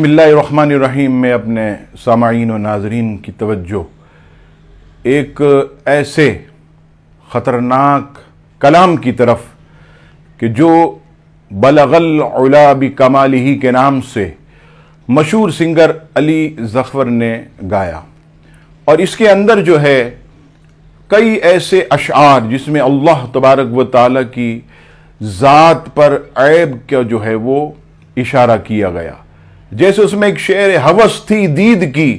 बसमीम में अपने सामाइन और नाजरीन की तवज्जो एक ऐसे ख़तरनाक कलाम की तरफ कि जो बलगल उला कमाल ही के नाम से मशहूर सिंगर अली ज़फ़र ने गाया और इसके अंदर जो है कई ऐसे अशार जिसमें अल्लाह तबारक व ताली की ज़ात पर ऐब का जो है वो इशारा किया गया जैसे उसमें एक शेर हवस थी दीद की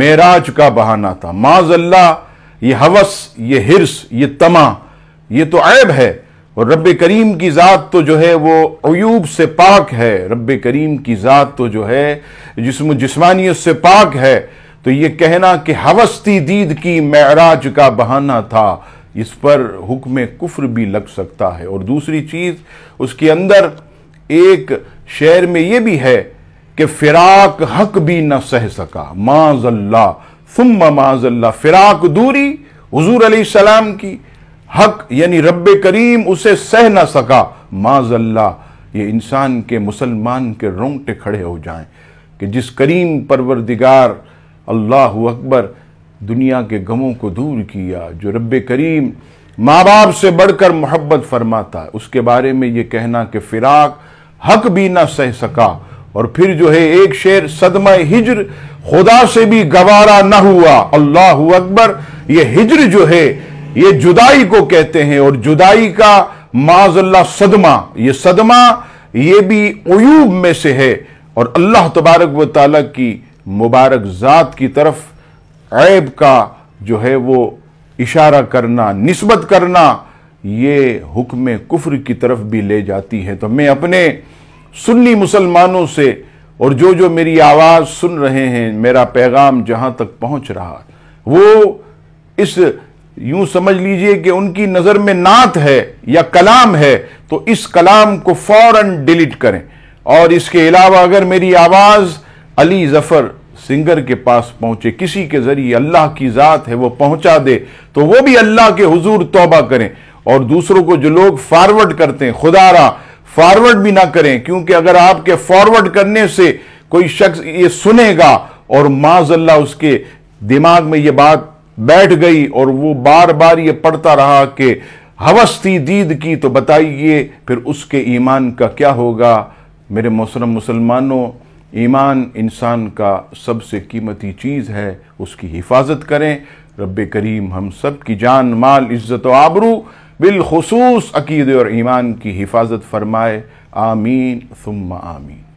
मेराज का बहाना था अल्लाह ये हवस ये हिरस ये तमा ये तो ऐब है और रब करीम की ज़ात तो जो है वो अयूब से पाक है रब करीम की ज़ात तो जो है जिसम जिसमानियत से पाक है तो ये कहना कि हवस्ती दीद की मेराज का बहाना था इस पर हुक्म कुफ्र भी लग सकता है और दूसरी चीज़ उसके अंदर एक शेर में ये भी है कि फिराक हक भी न सह सका माजल्ला सुम माजल्ला फिराक दूरी हजूर सलाम की हक यानी रब करीम उसे सह न सका माजल्ला ये इंसान के मुसलमान के रोंगटे खड़े हो जाएं कि जिस करीम परवरदिगार अल्लाह अकबर दुनिया के गमों को दूर किया जो रब करीम माँ बाप से बढ़कर मोहब्बत फरमाता उसके बारे में ये कहना कि फिराक हक भी ना सह सका और फिर जो है एक शेर सदमा हिजर खुदा से भी गवारा ना हुआ अल्लाह अकबर ये हिजर जो है ये जुदाई को कहते हैं और जुदाई का माजल्ला सदमा ये सदमा ये भी अयूब में से है और अल्लाह तबारक व ताली की मुबारक ज़ात की तरफ ऐब का जो है वो इशारा करना नस्बत करना ये हुक्म कुफ्र की तरफ भी ले जाती है तो मैं अपने सुन्नी मुसलमानों से और जो जो मेरी आवाज़ सुन रहे हैं मेरा पैगाम जहां तक पहुंच रहा वो इस यूं समझ लीजिए कि उनकी नज़र में नात है या कलाम है तो इस कलाम को फौरन डिलीट करें और इसके अलावा अगर मेरी आवाज़ अली ज़फ़र सिंगर के पास पहुंचे किसी के ज़रिए अल्लाह की ज़ात है वो पहुंचा दे तो वो भी अल्लाह के हुजूर तौबा करें और दूसरों को जो लोग फॉरवर्ड करते हैं खुदारा फॉरवर्ड भी ना करें क्योंकि अगर आपके फॉरवर्ड करने से कोई शख्स ये सुनेगा और माजल्ला उसके दिमाग में ये बात बैठ गई और वो बार बार ये पढ़ता रहा कि हवस थी दीद की तो बताइए फिर उसके ईमान का क्या होगा मेरे मोसरम मुसलमानों ईमान इंसान का सबसे कीमती चीज़ है उसकी हिफाजत करें रब करीम हम सब की जान माल इज़्ज़त आबरू बिलखसूस अकीद और ईमान की हिफाजत फरमाए आमीन सुम्मा आमीन